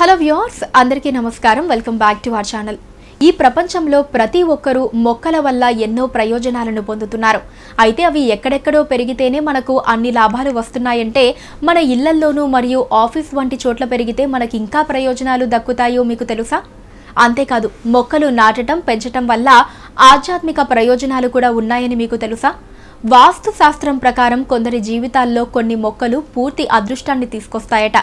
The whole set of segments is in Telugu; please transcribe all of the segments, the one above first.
హలో వ్యూర్స్ అందరికీ నమస్కారం welcome back to our channel ఈ ప్రపంచంలో ప్రతి ఒక్కరూ మొక్కల వల్ల ఎన్నో ప్రయోజనాలను పొందుతున్నారు అయితే అవి ఎక్కడెక్కడో పెరిగితేనే మనకు అన్ని లాభాలు వస్తున్నాయంటే మన ఇళ్లల్లోనూ మరియు ఆఫీస్ వంటి చోట్ల పెరిగితే మనకి ఇంకా ప్రయోజనాలు దక్కుతాయో మీకు తెలుసా అంతేకాదు మొక్కలు నాటడం పెంచటం వల్ల ఆధ్యాత్మిక ప్రయోజనాలు కూడా ఉన్నాయని మీకు తెలుసా వాస్తు శాస్త్రం ప్రకారం కొందరి జీవితాల్లో కొన్ని మొక్కలు పూర్తి అదృష్టాన్ని తీసుకొస్తాయట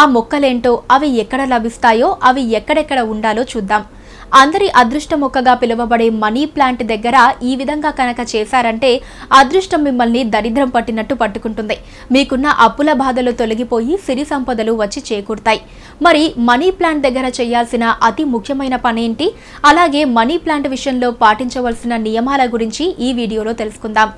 ఆ మొక్కలేంటో అవి ఎక్కడ లభిస్తాయో అవి ఎక్కడెక్కడ ఉండాలో చూద్దాం అందరి మొక్కగా పిలువబడే మనీ ప్లాంట్ దగ్గర ఈ విధంగా కనుక చేశారంటే అదృష్టం మిమ్మల్ని దరిద్రం పట్టినట్టు పట్టుకుంటుంది మీకున్న అప్పుల బాధలు తొలగిపోయి సిరి సంపదలు వచ్చి చేకూరుతాయి మరి మనీ ప్లాంట్ దగ్గర చేయాల్సిన అతి ముఖ్యమైన పనేంటి అలాగే మనీ ప్లాంట్ విషయంలో పాటించవలసిన నియమాల గురించి ఈ వీడియోలో తెలుసుకుందాం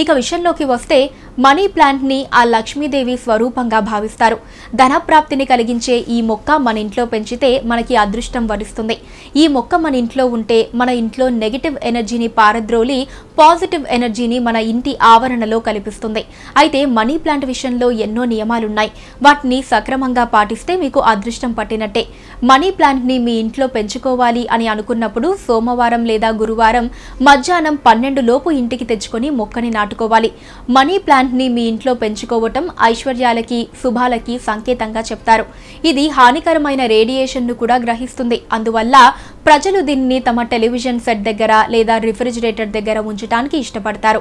ఇక విషయంలోకి వస్తే మనీ ప్లాంట్ని ఆ లక్ష్మీదేవి స్వరూపంగా భావిస్తారు ధనప్రాప్తిని కలిగించే ఈ మొక్క మన ఇంట్లో పెంచితే మనకి అదృష్టం వరిస్తుంది ఈ మొక్క మొక్క మన ఇంట్లో ఉంటే మన ఇంట్లో నెగిటివ్ ఎనర్జీని పారద్రోలి పాజిటివ్ ఎనర్జీని మన ఇంటి ఆవరణలో కల్పిస్తుంది అయితే మనీ ప్లాంట్ విషయంలో ఎన్నో నియమాలున్నాయి వాటిని సక్రమంగా పాటిస్తే మీకు అదృష్టం పట్టినట్టే మనీ ప్లాంట్ని మీ ఇంట్లో పెంచుకోవాలి అని అనుకున్నప్పుడు సోమవారం లేదా గురువారం మధ్యాహ్నం పన్నెండు లోపు ఇంటికి తెచ్చుకొని మొక్కని నాటుకోవాలి మనీ ప్లాంట్ని మీ ఇంట్లో పెంచుకోవటం ఐశ్వర్యాలకి శుభాలకి సంకేతంగా చెప్తారు ఇది హానికరమైన రేడియేషన్ను కూడా గ్రహిస్తుంది అందువల్ల ప్రజలు దీనిని తమ టెలివిజన్ సెట్ దగ్గర లేదా రిఫ్రిజిరేటర్ దగ్గర ఉంచడానికి ఇష్టపడతారు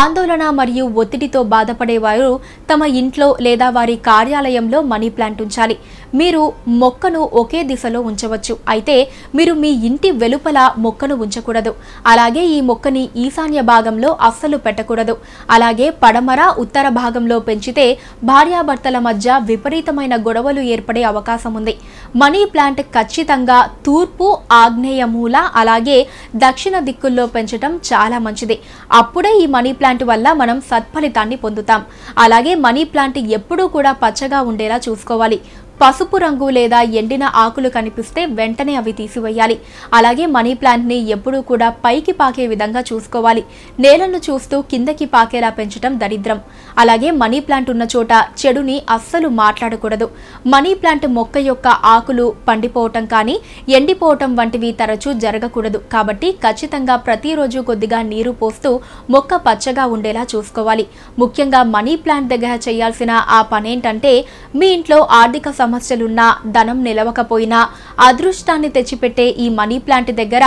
ఆందోళన మరియు ఒత్తిడితో బాధపడేవారు తమ ఇంట్లో లేదా వారి కార్యాలయంలో మనీ ప్లాంట్ ఉంచాలి మీరు మొక్కను ఒకే దిశలో ఉంచవచ్చు అయితే మీరు మీ ఇంటి వెలుపల మొక్కను ఉంచకూడదు అలాగే ఈ మొక్కని ఈశాన్య భాగంలో అస్సలు పెట్టకూడదు అలాగే పడమర ఉత్తర భాగంలో పెంచితే భార్యాభర్తల మధ్య విపరీతమైన గొడవలు ఏర్పడే అవకాశం ఉంది మనీ ప్లాంట్ ఖచ్చితంగా తూర్పు ఆగ్నేయ మూల అలాగే దక్షిణ దిక్కుల్లో పెంచడం చాలా మంచిది అప్పుడే ఈ మనీ మనీ ప్లాంట్ వల్ల మనం సత్ఫలితాన్ని పొందుతాం అలాగే మనీ ప్లాంట్ ఎప్పుడూ కూడా పచ్చగా ఉండేలా చూసుకోవాలి పసుపు రంగు లేదా ఎండిన ఆకులు కనిపిస్తే వెంటనే అవి తీసివేయాలి అలాగే మనీ ప్లాంట్ని ఎప్పుడూ కూడా పైకి పాకే విధంగా చూసుకోవాలి నేలను చూస్తూ కిందకి పాకేలా పెంచడం దరిద్రం అలాగే మనీ ప్లాంట్ ఉన్న చోట చెడుని అస్సలు మాట్లాడకూడదు మనీ ప్లాంట్ మొక్క యొక్క ఆకులు పండిపోవటం కానీ ఎండిపోవటం వంటివి తరచూ జరగకూడదు కాబట్టి ఖచ్చితంగా ప్రతిరోజు కొద్దిగా నీరు పోస్తూ మొక్క పచ్చగా ఉండేలా చూసుకోవాలి ముఖ్యంగా మనీ ప్లాంట్ దగ్గర చేయాల్సిన ఆ పనేంటంటే మీ ఇంట్లో ఆర్థిక సమస్యలున్నా ధనం నిలవకపోయినా అదృష్టాన్ని తెచ్చిపెట్టే ఈ మనీ ప్లాంట్ దగ్గర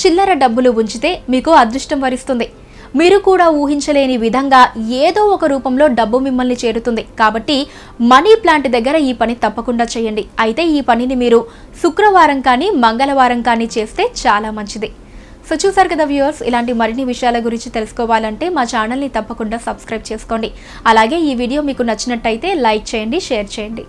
చిల్లర డబ్బులు ఉంచితే మీకు అదృష్టం వరిస్తుంది మీరు కూడా ఊహించలేని విధంగా ఏదో ఒక రూపంలో డబ్బు మిమ్మల్ని చేరుతుంది కాబట్టి మనీ ప్లాంట్ దగ్గర ఈ పని తప్పకుండా చేయండి అయితే ఈ పనిని మీరు శుక్రవారం కానీ మంగళవారం కానీ చేస్తే చాలా మంచిది సో చూసారు కదా వ్యూవర్స్ ఇలాంటి మరిన్ని విషయాల గురించి తెలుసుకోవాలంటే మా ఛానల్ని తప్పకుండా సబ్స్క్రైబ్ చేసుకోండి అలాగే ఈ వీడియో మీకు నచ్చినట్టయితే లైక్ చేయండి షేర్ చేయండి